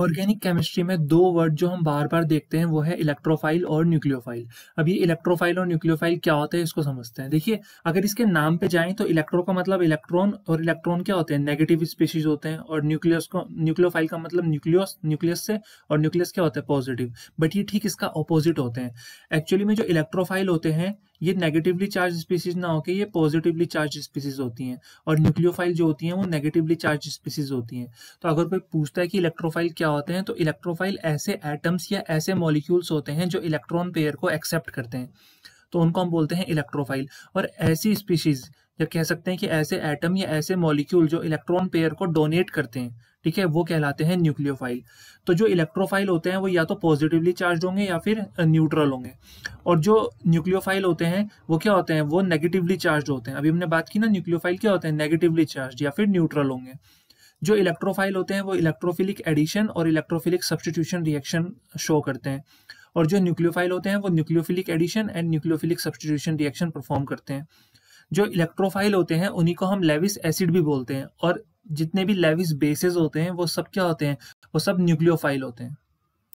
organic chemistry में दो word जो हम बार बार देखते हैं वो है इलेक्ट्रोफाइल और न्यूक्लियोफाइल अब ये इलेक्ट्रोफाइल और न्यूक्लियोफाइल क्या होता है इसको समझते हैं देखिए अगर इसके नाम पे जाएं तो इलेक्ट्रो का मतलब इलेक्ट्रॉन और इलेक्ट्रॉन क्या होते हैं नेगेटिव स्पेशीज होते हैं और न्यूक्लियस को न्यूक्लियोफाइल का मतलब न्यूक्लियस न्यूक्लियस से और न्यूक्लियस क्या होता है पॉजिटिव बट ये ठीक इसका ऑपोजिट होते हैं एक्चुअली में जो इलेक्ट्रोफाइल होते हैं ये नेगेटिवली चार्ज स्पीसीज ना होकर ये पॉजिटिवली चार्ज स्पीसीज होती हैं और न्यूक्लियोफाइल जो होती हैं वो नेगेटिवली चार्ज स्पीसीज होती हैं तो अगर कोई पूछता है कि इलेक्ट्रोफाइल क्या होते हैं तो इलेक्ट्रोफाइल ऐसे एटम्स या ऐसे मॉलिक्यूल्स होते हैं जो इलेक्ट्रॉन पेयर को एक्सेप्ट करते हैं तो उनको हम बोलते हैं इलेक्ट्रोफाइल और ऐसी स्पीशीज़ या कह सकते हैं कि ऐसे एटम या ऐसे मॉलिक्यूल जो इलेक्ट्रॉन पेयर को डोनेट करते हैं ठीक है वो कहलाते हैं न्यूक्लियोफाइल तो जो इलेक्ट्रोफाइल होते हैं वो या तो पॉजिटिवली चार्ज होंगे या फिर न्यूट्रल होंगे और जो न्यूक्लियोफाइल होते हैं वो क्या होते हैं वो नेगेटिवली चार्ज होते हैं अभी हमने बात की ना न्यूक्लियोफाइल क्या होते हैं नेगेटिवली चार्ज या फिर न्यूट्रल होंगे जो इलेक्ट्रोफाइल होते हैं वो इलेक्ट्रोफिलिक एडिशन और इलेक्ट्रोफिलिक सब्सटीट्यूशन रिएक्शन शो करते हैं और जो न्यूक्लियोफाइल होते हैं वो nucleophilic addition and nucleophilic substitution reaction perform करते हैं जो इलेक्ट्रोफाइल होते हैं उन्हीं को हम लेविस एसिड भी बोलते हैं और जितने भी लेविस बेसिस होते हैं वो सब क्या होते हैं वो सब न्यूक्लियोफाइल होते हैं